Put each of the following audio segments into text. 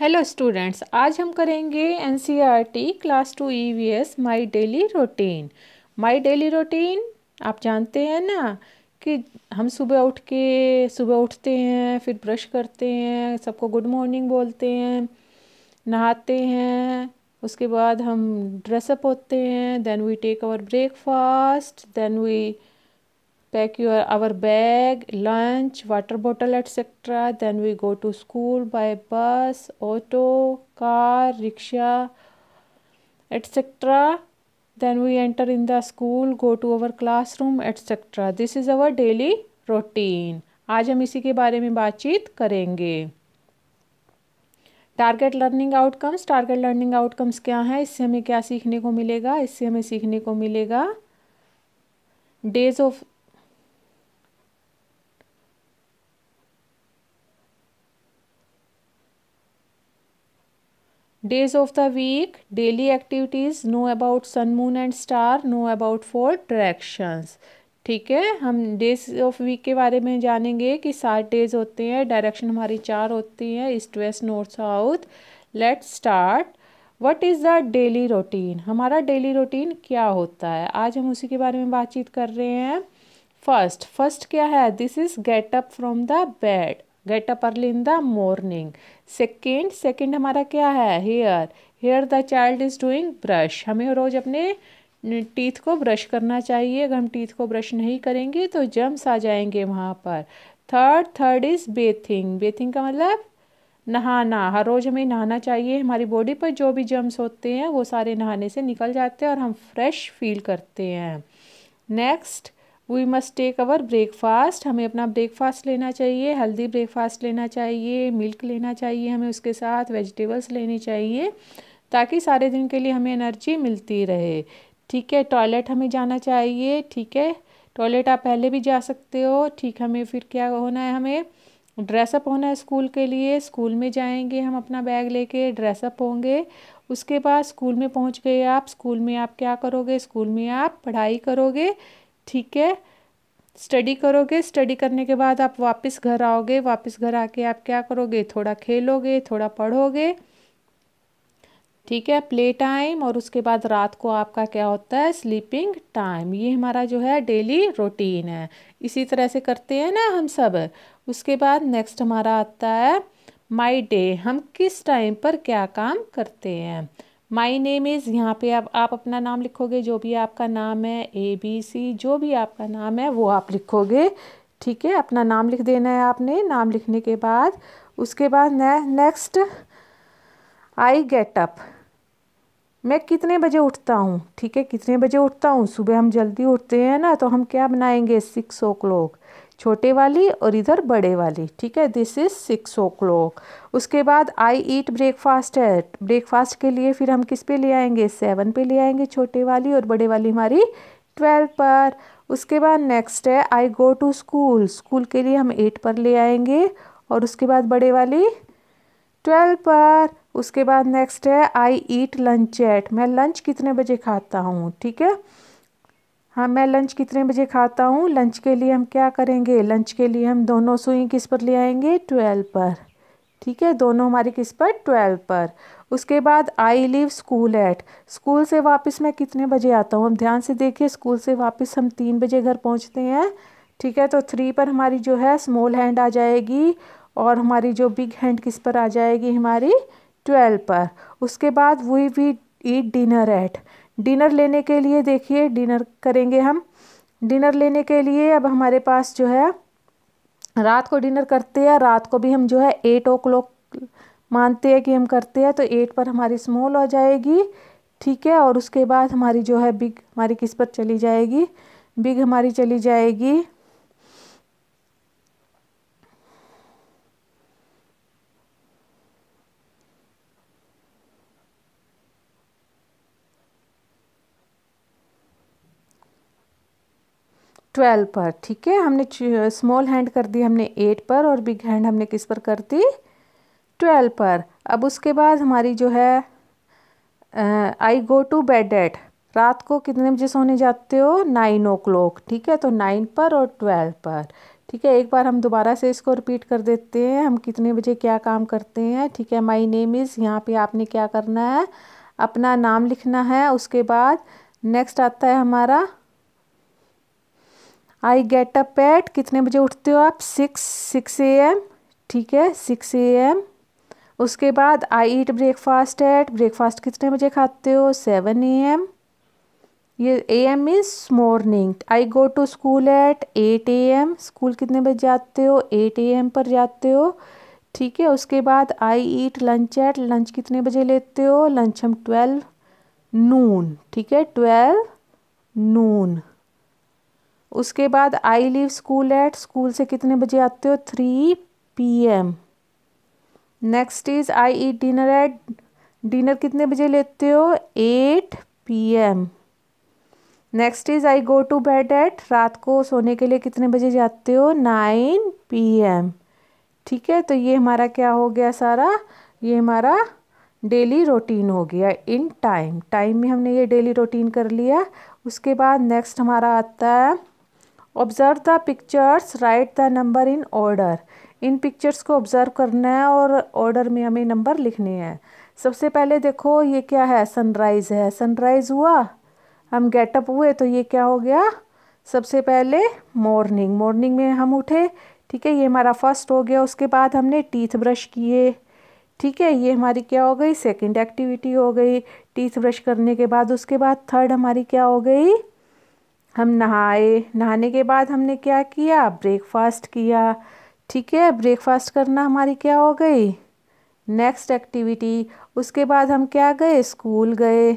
Hello students आज हम करेंगे in class two E V S my daily routine my daily routine आप जानते हैं ना कि हम सुबह उठ के सुबह उठते हैं फिर ब्रश करते हैं सबको गुड मॉर्निंग बोलते हैं नहाते हैं उसके बाद हम ड्रेसअप होते हैं then we take our breakfast then we pack your our bag lunch water bottle etcetera then we go to school by bus auto car rickshaw etcetera then we enter in the school go to our class room etcetera this is our daily routine आज हम इसी के बारे में बातचीत करेंगे target learning outcomes target learning outcomes क्या हैं इससे हमें क्या सीखने को मिलेगा इससे हमें सीखने को मिलेगा days of days of the week daily activities know about sun moon and star know about four directions ठीक है हम डेज ऑफ वीक के बारे में जानेंगे कि सात डेज होते हैं डायरेक्शन हमारी चार होती हैं east west north south let start what is the daily routine हमारा डेली रूटीन क्या होता है आज हम उसी के बारे में बातचीत कर रहे हैं फर्स्ट फर्स्ट क्या है this is get up from the bed get up early in the morning second second हमारा क्या है here here the child is doing brush हमें रोज़ अपने टीथ को ब्रश करना चाहिए अगर हम टीथ को ब्रश नहीं करेंगे तो जम्स आ जाएंगे वहाँ पर third third is bathing bathing का मतलब नहाना हर रोज़ हमें नहाना चाहिए हमारी बॉडी पर जो भी जम्स होते हैं वो सारे नहाने से निकल जाते हैं और हम फ्रेश फील करते हैं next we must take our breakfast हमें अपना ब्रेकफास्ट लेना चाहिए हेल्दी ब्रेकफास्ट लेना चाहिए मिल्क लेना चाहिए हमें उसके साथ वेजिटेबल्स लेनी चाहिए ताकि सारे दिन के लिए हमें एनर्जी मिलती रहे ठीक है टॉयलेट हमें जाना चाहिए ठीक है टॉयलेट आप पहले भी जा सकते हो ठीक हमें फिर क्या होना है हमें ड्रेसअप होना है स्कूल के लिए स्कूल में जाएंगे हम अपना बैग लेके ड्रेसअप होंगे उसके बाद स्कूल में पहुंच गए आप स्कूल में आप क्या करोगे स्कूल में आप पढ़ाई करोगे ठीक है स्टडी करोगे स्टडी करने के बाद आप वापस घर आओगे वापस घर आके आप क्या करोगे थोड़ा खेलोगे थोड़ा पढ़ोगे ठीक है प्ले टाइम और उसके बाद रात को आपका क्या होता है स्लीपिंग टाइम ये हमारा जो है डेली रूटीन है इसी तरह से करते हैं ना हम सब उसके बाद नेक्स्ट हमारा आता है माई डे हम किस टाइम पर क्या काम करते हैं माई नेम इज़ यहाँ पे आप आप अपना नाम लिखोगे जो भी आपका नाम है ए बी सी जो भी आपका नाम है वो आप लिखोगे ठीक है अपना नाम लिख देना है आपने नाम लिखने के बाद उसके बाद नेक्स्ट आई गेट अप मैं कितने बजे उठता हूँ ठीक है कितने बजे उठता हूँ सुबह हम जल्दी उठते हैं ना तो हम क्या बनाएंगे सिक्स ओ क्लॉक छोटे वाली और इधर बड़े वाली ठीक है this is six o'clock उसके बाद आई ईट ब्रेकफास्ट है ब्रेकफास्ट के लिए फिर हम किस पे ले आएंगे सेवन पे ले आएंगे छोटे वाली और बड़े वाली हमारी ट्वेल्व पर उसके बाद नेक्स्ट है I go to school school के लिए हम एट पर ले आएंगे और उसके बाद बड़े वाली ट्वेल्व पर उसके बाद नेक्स्ट है आई ईट लंच एट मैं लंच कितने बजे खाता हूँ ठीक है हाँ मैं लंच कितने बजे खाता हूँ लंच के लिए हम क्या करेंगे लंच के लिए हम दोनों सुई किस पर ले आएंगे ट्वेल्व पर ठीक है दोनों हमारी किस पर ट्वेल्व पर उसके बाद I leave school at school से वापस मैं कितने बजे आता हूँ हम ध्यान से देखिए स्कूल से वापस हम तीन बजे घर पहुँचते हैं ठीक है तो थ्री पर हमारी जो है स्मॉल हैंड आ जाएगी और हमारी जो बिग हैंड किस पर आ जाएगी हमारी ट्वेल्व पर उसके बाद we we eat dinner at dinner लेने के लिए देखिए डिनर करेंगे हम डिनर लेने के लिए अब हमारे पास जो है रात को डिनर करते हैं रात को भी हम जो है एट ओ क्लॉक मानते हैं कि हम करते हैं तो एट पर हमारी स्मॉल हो जाएगी ठीक है और उसके बाद हमारी जो है बिग हमारी किस पर चली जाएगी बिग हमारी चली जाएगी ट्वेल्व पर ठीक है हमने स्मॉल हैंड कर दी हमने एट पर और बिग हैंड हमने किस पर कर दी ट्वेल्व पर अब उसके बाद हमारी जो है I go to bed at रात को कितने बजे सोने जाते हो नाइन ओ क्लॉक ठीक है तो नाइन पर और ट्वेल्व पर ठीक है एक बार हम दोबारा से इसको रिपीट कर देते हैं हम कितने बजे क्या काम करते हैं ठीक है माई नेम इज़ यहाँ पे आपने क्या करना है अपना नाम लिखना है उसके बाद नेक्स्ट आता है हमारा आई गेट अप एट कितने बजे उठते हो आप सिक्स सिक्स ए एम ठीक है सिक्स ए एम उसके बाद I eat breakfast at breakfast कितने बजे खाते हो सेवन ए एम ये A M is morning I go to school at eight A M school कितने बजे जाते हो एट ए एम पर जाते हो ठीक है उसके बाद I eat lunch at lunch कितने बजे लेते हो लंच हम ट्वेल्व नून ठीक है ट्वेल्व नून उसके बाद I leave school at school से कितने बजे आते हो three P M next is I eat dinner at dinner कितने बजे लेते हो eight P M next is I go to bed at रात को सोने के लिए कितने बजे जाते हो नाइन पी एम ठीक है तो ये हमारा क्या हो गया सारा ये हमारा डेली रूटीन हो गया इन टाइम टाइम में हमने ये डेली रूटीन कर लिया उसके बाद नेक्स्ट हमारा आता है observe the pictures write the number in order in pictures को ऑब्ज़र्व करना है और ऑर्डर में हमें नंबर लिखने हैं सबसे पहले देखो ये क्या है सनराइज़ है सनराइज़ हुआ हम गेटअप हुए तो ये क्या हो गया सबसे पहले मॉर्निंग मॉर्निंग में हम उठे ठीक है ये हमारा फर्स्ट हो गया उसके बाद हमने टीथ ब्रश किए ठीक है ये हमारी क्या हो गई सेकंड एक्टिविटी हो गई टीथ ब्रश करने के बाद उसके बाद थर्ड हमारी क्या हो गई हम नहाए नहाने के बाद हमने क्या किया ब्रेकफास्ट किया ठीक है ब्रेकफास्ट करना हमारी क्या हो गई नेक्स्ट एक्टिविटी उसके बाद हम क्या गए स्कूल गए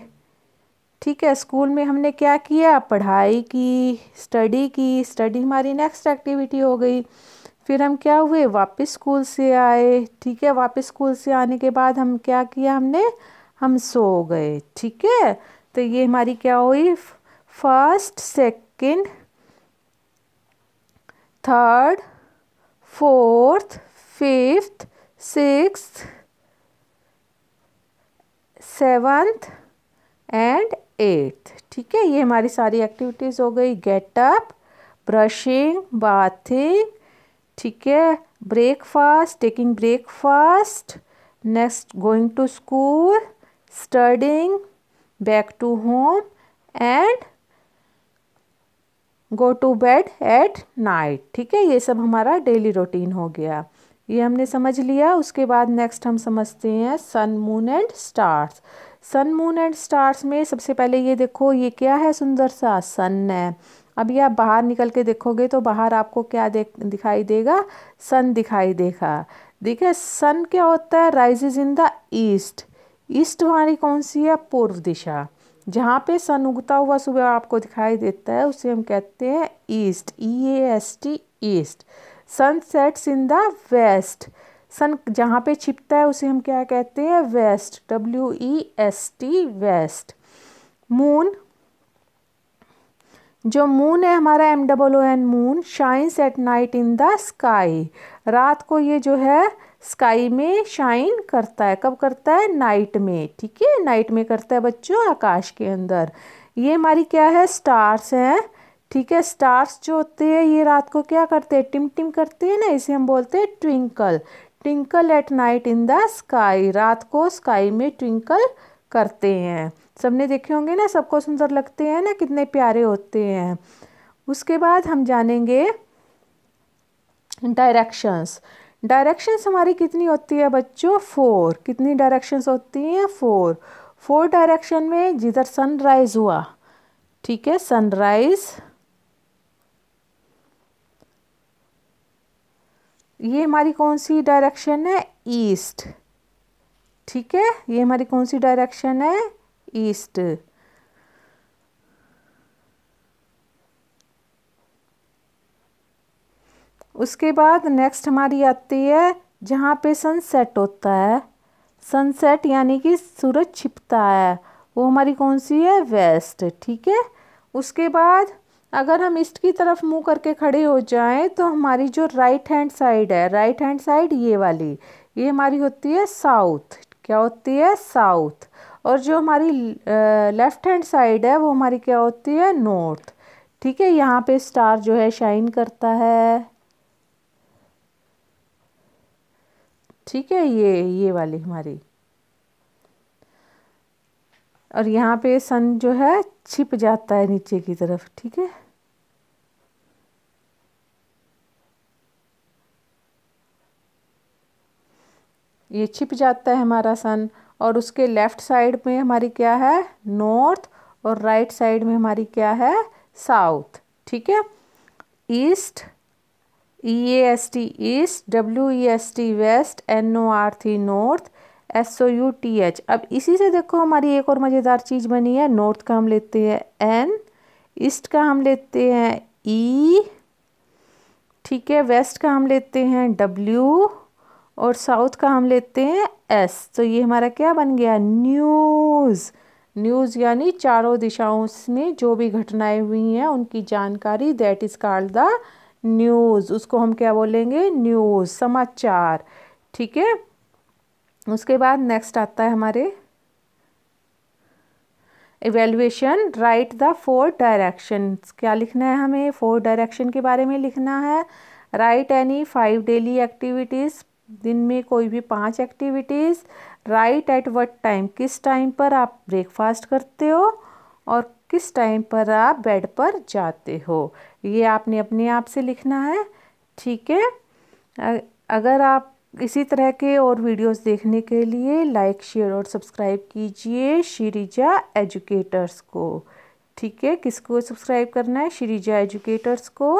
ठीक है स्कूल में हमने क्या किया पढ़ाई की स्टडी की स्टडी हमारी नेक्स्ट एक्टिविटी हो गई फिर हम क्या हुए वापस स्कूल से आए ठीक है वापस स्कूल से आने के बाद हम क्या किया हमने हम सो गए ठीक है तो ये हमारी क्या हुई first second third fourth fifth six seventh and eighth ठीक है ये हमारी सारी एक्टिविटीज़ हो गई गेटअप ब्रशिंग बाथिंग ठीक है breakfast taking breakfast next going to school studying back to home and go to bed at night ठीक है ये सब हमारा डेली रूटीन हो गया ये हमने समझ लिया उसके बाद नेक्स्ट हम समझते हैं sun moon and stars sun moon and stars में सबसे पहले ये देखो ये क्या है सुंदर सा सन है अभी आप बाहर निकल के देखोगे तो बाहर आपको क्या देख दिखाई देगा सन दिखाई देगा देखिए सन क्या होता है rises in the east east हमारी कौन सी है पूर्व दिशा जहाँ पे सन उगता हुआ सुबह आपको दिखाई देता है उसे हम कहते हैं east E A S T east sun sets in the west sun जहाँ पे छिपता है उसे हम क्या कहते हैं west W E S T west moon जो मून है हमारा M double O N moon shines at night in the sky रात को ये जो है स्काई में शाइन करता है कब करता है नाइट में ठीक है नाइट में करता है बच्चों आकाश के अंदर ये हमारी क्या है स्टार्स हैं ठीक है स्टार्स जो होते हैं ये रात को क्या करते हैं टिम टिम करते हैं ना इसे हम बोलते हैं twinkle twinkle at night in the sky रात को स्काई में ट्विंकल करते हैं सबने देखे होंगे ना सबको सुंदर लगते हैं ना कितने प्यारे होते हैं उसके बाद हम जानेंगे डायरेक्शंस डायरेक्शंस हमारी कितनी होती है बच्चों फोर कितनी डायरेक्शंस होती हैं फोर फोर डायरेक्शन में जिधर सनराइज़ हुआ ठीक है सनराइज़ ये हमारी कौन सी डायरेक्शन है ईस्ट ठीक है ये हमारी कौन सी डायरेक्शन है ईस्ट उसके बाद नेक्स्ट हमारी आती है जहाँ पे सनसेट होता है सनसेट यानी कि सूरज छिपता है वो हमारी कौन सी है वेस्ट ठीक है उसके बाद अगर हम ईस्ट की तरफ मुंह करके खड़े हो जाएं तो हमारी जो राइट हैंड साइड है राइट हैंड साइड ये वाली ये हमारी होती है साउथ क्या होती है साउथ और जो हमारी लेफ़्ट हैंड साइड है वो हमारी क्या होती है नॉर्थ ठीक है यहाँ पे स्टार जो है शाइन करता है ठीक है ये ये वाली हमारी और यहाँ पे सन जो है छिप जाता है नीचे की तरफ ठीक है ये छिप जाता है हमारा सन और उसके लेफ़्ट साइड में हमारी क्या है नॉर्थ और राइट right साइड में हमारी क्या है साउथ ठीक है east E A S T east W E S T west N O R T north S O U T H अब इसी से देखो हमारी एक और मज़ेदार चीज़ बनी है नॉर्थ का हम लेते हैं एन ईस्ट का हम लेते हैं ई e, ठीक है वेस्ट का हम लेते हैं डब्ल्यू और साउथ का हम लेते हैं एस तो ये हमारा क्या बन गया न्यूज़ न्यूज़ यानी चारों दिशाओं में जो भी घटनाएं हुई हैं उनकी जानकारी that is called the news उसको हम क्या बोलेंगे न्यूज़ समाचार ठीक है उसके बाद नेक्स्ट आता है हमारे evaluation write the four direction क्या लिखना है हमें फोर डायरेक्शन के बारे में लिखना है write any five daily activities दिन में कोई भी पांच activities write at what time किस टाइम पर आप ब्रेकफास्ट करते हो और किस टाइम पर आप बेड पर जाते हो ये आपने अपने आप से लिखना है ठीक है अगर आप इसी तरह के और वीडियोस देखने के लिए लाइक शेयर और सब्सक्राइब कीजिए श्रीजा एजुकेटर्स को ठीक है किसको सब्सक्राइब करना है श्रीजा एजुकेटर्स को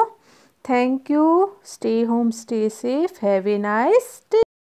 Thank you. Stay home, stay safe. Have a nice day.